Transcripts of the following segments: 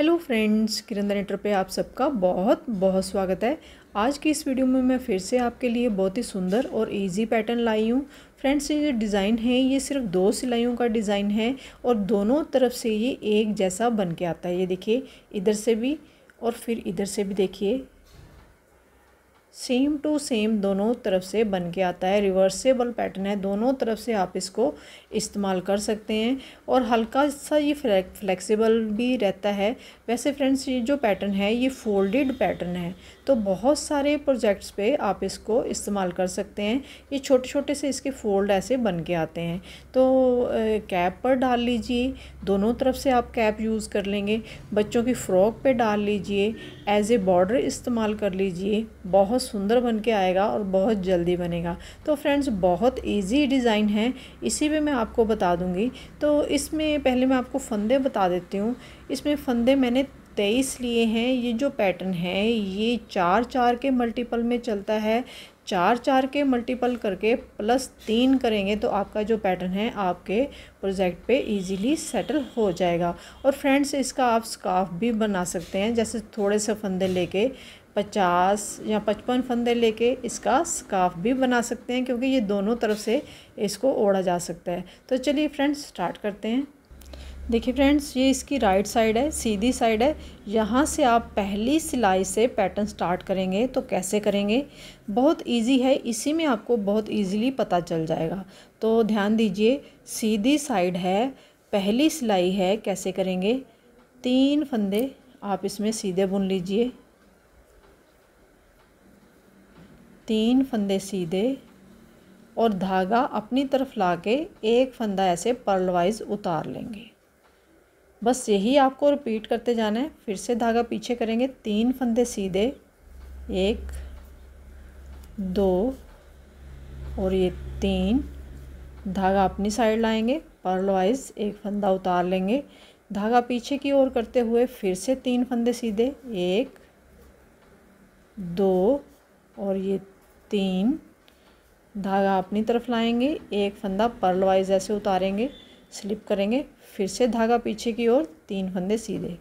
hello friends किरण नेटर पे आप सबका बहुत बहुत स्वागत है आज की इस वीडियो में मैं फिर से आपके लिए बहुत ही सुंदर और इजी पैटर्न लाई हूँ फ्रेंड्स ये जो डिज़ाइन है ये सिर्फ दो सिलाइयों का डिज़ाइन है और दोनों तरफ से ये एक जैसा बन के आता है ये देखिए इधर से भी और फिर इधर से भी देखिए सेम टू सेम दोनों तरफ से बन के आता है रिवर्सेबल पैटर्न है दोनों तरफ से आप इसको इस्तेमाल कर सकते हैं और हल्का सा ये फ्लेक्सिबल भी रहता है वैसे फ्रेंड्स ये जो पैटर्न है ये फोल्डेड पैटर्न है तो बहुत सारे प्रोजेक्ट्स पे आप इसको इस्तेमाल कर सकते हैं ये छोटे छोटे से इसके फोल्ड ऐसे बन के आते हैं तो कैप पर डाल लीजिए दोनों तरफ से आप कैप यूज़ कर लेंगे बच्चों की फ़्रॉक पर डाल लीजिए एज ए बॉर्डर इस्तेमाल कर लीजिए बहुत बहुत सुंदर बन के आएगा और बहुत जल्दी बनेगा तो फ्रेंड्स बहुत ईजी डिज़ाइन है इसी में मैं आपको बता दूंगी तो इसमें पहले मैं आपको फंदे बता देती हूँ इसमें फंदे मैंने तेईस लिए हैं ये जो पैटर्न है ये चार चार के मल्टीपल में चलता है चार चार के मल्टीपल करके प्लस तीन करेंगे तो आपका जो पैटर्न है आपके प्रोजेक्ट पे इजीली सेटल हो जाएगा और फ्रेंड्स इसका आप स्काफ भी बना सकते हैं जैसे थोड़े से फंदे लेके पचास या पचपन फंदे लेके इसका स्काफ भी बना सकते हैं क्योंकि ये दोनों तरफ से इसको ओढ़ा जा सकता है तो चलिए फ्रेंड्स स्टार्ट करते हैं देखिए फ्रेंड्स ये इसकी राइट साइड है सीधी साइड है यहाँ से आप पहली सिलाई से पैटर्न स्टार्ट करेंगे तो कैसे करेंगे बहुत इजी है इसी में आपको बहुत इजीली पता चल जाएगा तो ध्यान दीजिए सीधी साइड है पहली सिलाई है कैसे करेंगे तीन फंदे आप इसमें सीधे बुन लीजिए तीन फंदे सीधे और धागा अपनी तरफ ला के एक फंदा ऐसे पर्लवाइज उतार लेंगे बस यही आपको रिपीट करते जाना है फिर से धागा पीछे करेंगे तीन फंदे सीधे एक दो और ये तीन धागा अपनी साइड लाएंगे पर्लवाइज एक फंदा उतार लेंगे धागा पीछे की ओर करते हुए फिर से तीन फंदे सीधे एक दो और ये तीन धागा अपनी तरफ लाएंगे एक फंदा पर्ल वाइज ऐसे उतारेंगे स्लिप करेंगे फिर से धागा पीछे की ओर तीन फंदे सीधे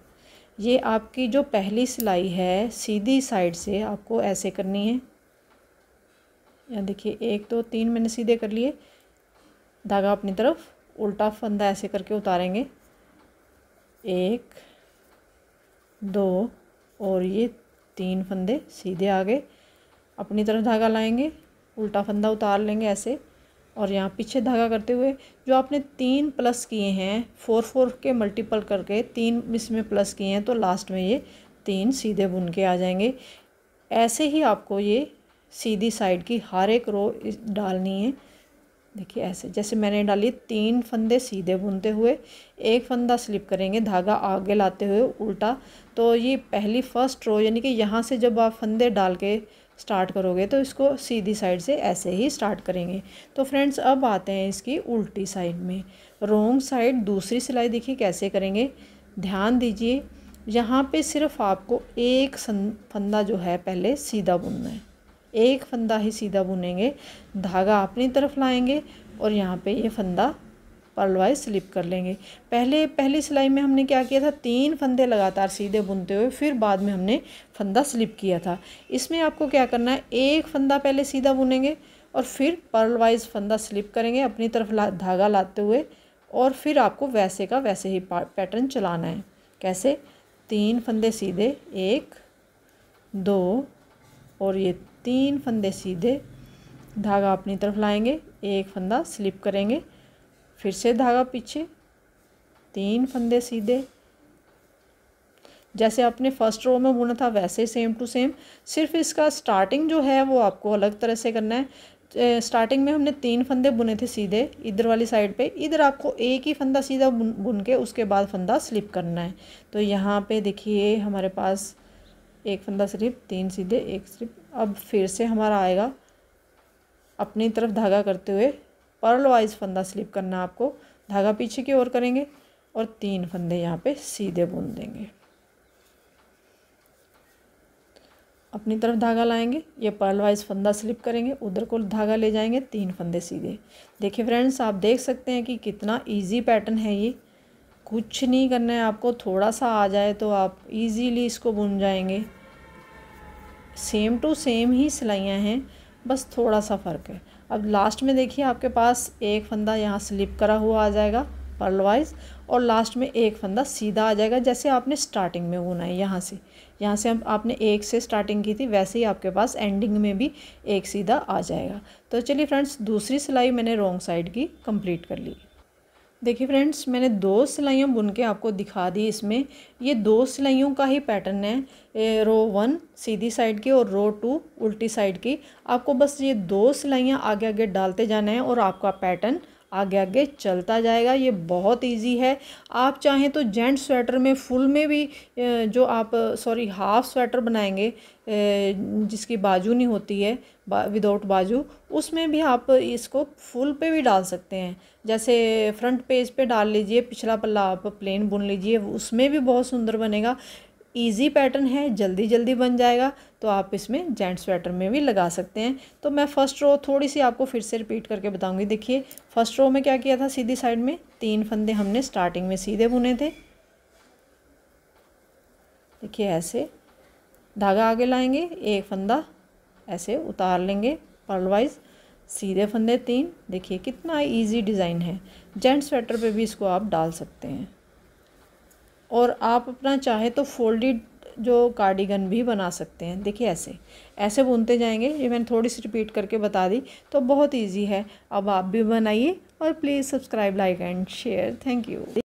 ये आपकी जो पहली सिलाई है सीधी साइड से आपको ऐसे करनी है यहाँ देखिए एक दो तो, तीन मैंने सीधे कर लिए धागा अपनी तरफ उल्टा फंदा ऐसे करके उतारेंगे एक दो और ये तीन फंदे सीधे आ गए अपनी तरफ धागा लाएंगे उल्टा फंदा उतार लेंगे ऐसे और यहाँ पीछे धागा करते हुए जो आपने तीन प्लस किए हैं फोर फोर के मल्टीपल करके तीन इसमें प्लस किए हैं तो लास्ट में ये तीन सीधे बुन के आ जाएंगे ऐसे ही आपको ये सीधी साइड की हर एक रो डालनी है देखिए ऐसे जैसे मैंने डाली तीन फंदे सीधे बुनते हुए एक फंदा स्लिप करेंगे धागा आगे लाते हुए उल्टा तो ये पहली फर्स्ट रो यानी कि यहाँ से जब आप फंदे डाल के स्टार्ट करोगे तो इसको सीधी साइड से ऐसे ही स्टार्ट करेंगे तो फ्रेंड्स अब आते हैं इसकी उल्टी साइड में रोंग साइड दूसरी सिलाई देखिए कैसे करेंगे ध्यान दीजिए यहाँ पे सिर्फ आपको एक फंदा जो है पहले सीधा बुनना है एक फंदा ही सीधा बुनेंगे धागा अपनी तरफ लाएंगे और यहाँ पे ये फंदा वाइज़ स्लिप कर लेंगे पहले पहली सिलाई में हमने क्या किया था तीन फंदे लगातार सीधे बुनते हुए फिर बाद में हमने फंदा स्लिप किया था इसमें आपको क्या करना है एक फंदा पहले सीधा बुनेंगे और फिर पर्लवाइज़ फंदा स्लिप करेंगे अपनी तरफ ला, धागा लाते हुए और फिर आपको वैसे का वैसे ही पैटर्न चलाना है कैसे तीन फंदे सीधे एक दो और ये तीन फंदे सीधे धागा अपनी तरफ लाएंगे एक फंदा स्लिप करेंगे फिर से धागा पीछे तीन फंदे सीधे जैसे आपने फर्स्ट रो में बुना था वैसे सेम टू सेम सिर्फ इसका स्टार्टिंग जो है वो आपको अलग तरह से करना है स्टार्टिंग में हमने तीन फंदे बुने थे सीधे इधर वाली साइड पे इधर आपको एक ही फंदा सीधा बुन बुन के उसके बाद फंदा स्लिप करना है तो यहाँ पे देखिए हमारे पास एक फंदा स्लिप तीन सीधे एक स्लिप अब फिर से हमारा आएगा अपनी तरफ धागा करते हुए पर्ल वाइज फंदा स्लिप करना आपको धागा पीछे की ओर करेंगे और तीन फंदे यहाँ पे सीधे बुन देंगे अपनी तरफ धागा लाएंगे ये वाइज फंदा स्लिप करेंगे उधर को धागा ले जाएंगे तीन फंदे सीधे देखिए फ्रेंड्स आप देख सकते हैं कि कितना इजी पैटर्न है ये कुछ नहीं करना है आपको थोड़ा सा आ जाए तो आप इजीली इसको बुन जाएंगे सेम टू सेम ही सिलाइयाँ हैं बस थोड़ा सा फ़र्क है अब लास्ट में देखिए आपके पास एक फंदा यहाँ स्लिप करा हुआ आ जाएगा पर्लवाइज और लास्ट में एक फंदा सीधा आ जाएगा जैसे आपने स्टार्टिंग में बुना है यहाँ से यहाँ से हम आपने एक से स्टार्टिंग की थी वैसे ही आपके पास एंडिंग में भी एक सीधा आ जाएगा तो चलिए फ्रेंड्स दूसरी सिलाई मैंने रॉन्ग साइड की कंप्लीट कर ली देखिए फ्रेंड्स मैंने दो सिलाइयाँ बुन के आपको दिखा दी इसमें ये दो सिलाइयों का ही पैटर्न है रो वन सीधी साइड की और रो टू उल्टी साइड की आपको बस ये दो सिलाइयाँ आगे आगे डालते जाना है और आपका पैटर्न आगे आगे चलता जाएगा ये बहुत इजी है आप चाहें तो जेंट स्वेटर में फुल में भी जो आप सॉरी हाफ स्वेटर बनाएंगे जिसकी बाजू नहीं होती है विदाउट बाजू उसमें भी आप इसको फुल पे भी डाल सकते हैं जैसे फ्रंट पेज पे डाल लीजिए पिछला पल्ला आप प्लेन बुन लीजिए उसमें भी बहुत सुंदर बनेगा ईजी पैटर्न है जल्दी जल्दी बन जाएगा तो आप इसमें जेंट्स स्वेटर में भी लगा सकते हैं तो मैं फ़र्स्ट रो थोड़ी सी आपको फिर से रिपीट करके बताऊंगी देखिए फ़र्स्ट रो में क्या किया था सीधी साइड में तीन फंदे हमने स्टार्टिंग में सीधे बुने थे देखिए ऐसे धागा आगे लाएंगे एक फंदा ऐसे उतार लेंगे पर्लवाइज सीधे फंदे तीन देखिए कितना ईजी डिज़ाइन है जेंट्स स्वेटर पर भी इसको आप डाल सकते हैं और आप अपना चाहे तो फोल्डेड जो कार्डिगन भी बना सकते हैं देखिए ऐसे ऐसे बुनते जाएंगे ये मैंने थोड़ी सी रिपीट करके बता दी तो बहुत इजी है अब आप भी बनाइए और please subscribe like and share thank you